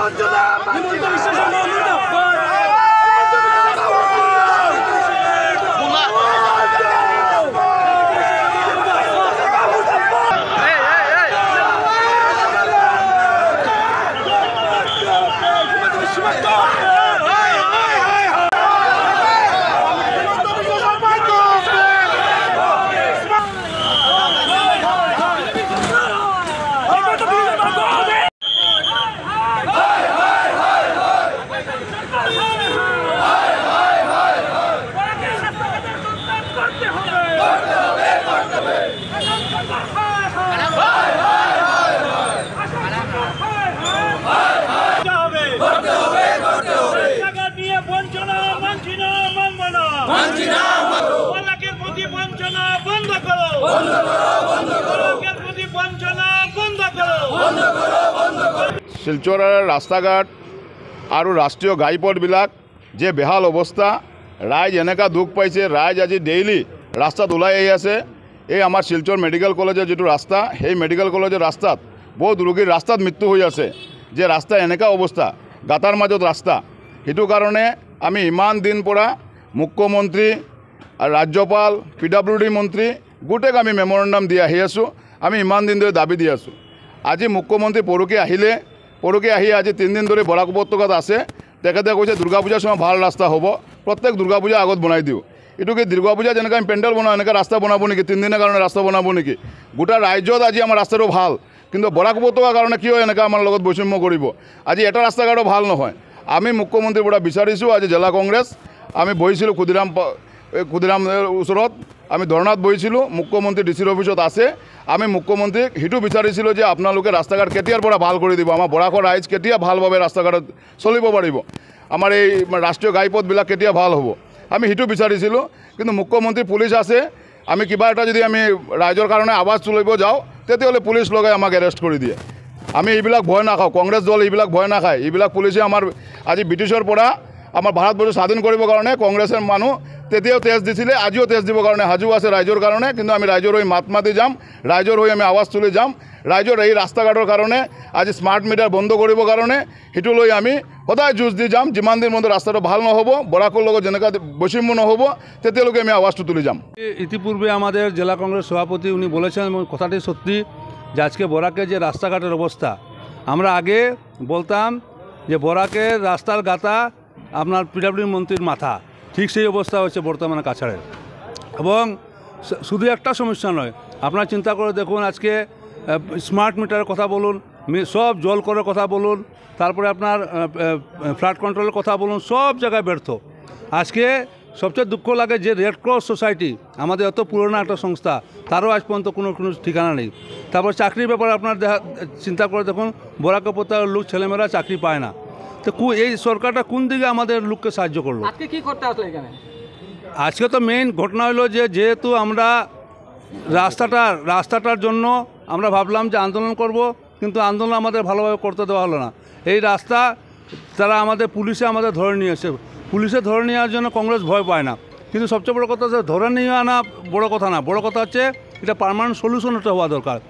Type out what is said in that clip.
本当に一緒じ শিলচৰৰ ৰাস্তা ঘাট আৰু ৰাষ্ট্ৰীয় ঘাইপথবিলাক যে বেহাল অৱস্থা ৰাইজ এনেকা দুখ পাইছে ৰাইজ আজি ডেইলি ৰাস্তাত ওলাই আহি আছে এই আমাৰ শিলচৰ মেডিকেল কলেজৰ যিটো ৰাস্তা সেই মেডিকেল কলেজৰ ৰাস্তাত বহুত ৰোগীৰ ৰাস্তাত মৃত্যু হৈ আছে যে ৰাস্তা এনেকুৱা অৱস্থা গাঁতাৰ মাজত ৰাস্তা সেইটো কাৰণে আমি ইমান দিন পৰা মুখ্যমন্ত্ৰী ৰাজ্যপাল পি ডাব্লিউ ডি মন্ত্ৰী গোটেইক আমি মেমৰেণ্ডাম দি আহি আছোঁ আমি ইমান দিন ধৰি দাবী দি আছোঁ আজি মুখ্যমন্ত্ৰী পৰহি আহিলে পৰহি আহি আজি তিনিদিন ধৰি বৰাক উপত্যকাত আছে তেখেতে কৈছে দুৰ্গা পূজাৰ সময় ভাল ৰাস্তা হ'ব প্ৰত্যেক দুৰ্গা পূজা আগত বনাই দিওঁ এইটো কি দুৰ্গা পূজা যেনেকৈ আমি পেণ্ডেল বনাওঁ এনেকৈ ৰাস্তা বনাব নেকি তিনিদিনৰ কাৰণে ৰাস্তা বনাব নেকি গোটেই ৰাজ্যত আজি আমাৰ ৰাস্তাটো ভাল কিন্তু বৰাক উপত্যকাৰ কাৰণে কিয় এনেকৈ আমাৰ লগত বৈষম্য কৰিব আজি এটা ৰাস্তা ঘাটো ভাল নহয় আমি মুখ্যমন্ত্ৰীৰ পৰা বিচাৰিছোঁ আজি জিলা কংগ্ৰেছ আমি বহিছিলোঁ ক্ষুদিৰাম ক্ষুদিৰামৰ ওচৰত আমি ধৰ্ণাত বহিছিলোঁ মুখ্যমন্ত্ৰী ডি চিৰ অফিচত আছে আমি মুখ্যমন্ত্ৰীক সেইটো বিচাৰিছিলোঁ যে আপোনালোকে ৰাস্তা ঘাট কেতিয়াৰ পৰা ভাল কৰি দিব আমাৰ বৰাকৰ ৰাইজ কেতিয়া ভালভাৱে ৰাস্তা ঘাটত চলিব পাৰিব আমাৰ এই ৰাষ্ট্ৰীয় ঘাইপথবিলাক কেতিয়া ভাল হ'ব আমি সেইটো বিচাৰিছিলোঁ কিন্তু মুখ্যমন্ত্ৰী পুলিচ আছে আমি কিবা এটা যদি আমি ৰাইজৰ কাৰণে আৱাজ তুলিব যাওঁ তেতিয়াহ'লে পুলিচ লগাই আমাক এৰেষ্ট কৰি দিয়ে আমি এইবিলাক ভয় নাখাওঁ কংগ্ৰেছ দল এইবিলাক ভয় নাখায় এইবিলাক পুলিচে আমাৰ আজি ব্ৰিটিছৰ পৰা আমার ভারতবর্ষ স্বাধীন কৰিব কাৰণে কংগ্ৰেছৰ মানুহ তেতিয়াও তেজ দিছিলে আজিও তেজ দিবৰ কাৰণে হাজু আছে ৰাইজৰ কাৰণে কিন্তু আমি ৰাইজৰ হৈ মাত মাতি যাম ৰাইজৰ হৈ আমি আৱাজ তুলি যাম ৰাইজৰ এই ৰাস্তা ঘাটৰ কাৰণে আজি স্মাৰ্ট বন্ধ কৰিবৰ কাৰণে সেইটো লৈ আমি সদায় যুঁজ দি যাম যিমান দিন মধ্যে ৰাস্তাটো ভাল নহ'ব বৰাকৰ লগত যেনেকুৱা বৈষম্য নহ'ব তেতিয়ালৈকে আমি আৱাজটো তুলি যাম ইতিপূর্বে আমাদের জেলা কংগ্রেস সভাপতি উনি বলেছেন কথাটি সত্যি যে আজকে বরাকের যে রাস্তাঘাটের অবস্থা আমরা আগে বলতাম যে বরাকের রাস্তার গাতা আপনার পিডাব্লিউ মন্ত্রীর মাথা ঠিক সেই অবস্থা হয়েছে বর্তমানে কাছাড়ের এবং শুধু একটা সমস্যা নয় আপনার চিন্তা করে দেখুন আজকে স্মার্ট মিটারের কথা বলুন সব জল করার কথা বলুন তারপরে আপনার ফ্ল্যাট কন্ট্রোলের কথা বলুন সব জায়গায় ব্যর্থ আজকে সবচেয়ে দুঃখ লাগে যে রেড ক্রস সোসাইটি আমাদের এত পুরনো একটা সংস্থা তারও আজ পর্যন্ত কোনো কোনো ঠিকানা নেই তারপর চাকরির ব্যাপারে আপনার দেখা চিন্তা করে দেখুন উপত্যকার লোক ছেলেমেয়েরা চাকরি পায় না তো এই সরকারটা কোন দিকে আমাদের লোককে সাহায্য করলো আজকে কি করতে আসলো এখানে আজকে তো মেইন ঘটনা হলো যে যেহেতু আমরা রাস্তাটা রাস্তাটার জন্য আমরা ভাবলাম যে আন্দোলন করব কিন্তু আন্দোলন আমাদের ভালোভাবে করতে দেওয়া হলো না এই রাস্তা তারা আমাদের পুলিশে আমাদের ধরে নিয়ে এসে পুলিশে ধরে নেওয়ার জন্য কংগ্রেস ভয় পায় না কিন্তু সবচেয়ে বড় কথা হচ্ছে ধরে নিয়ে আনা বড় কথা না বড় কথা হচ্ছে এটা পারমানেন্ট সলিউশন হওয়া দরকার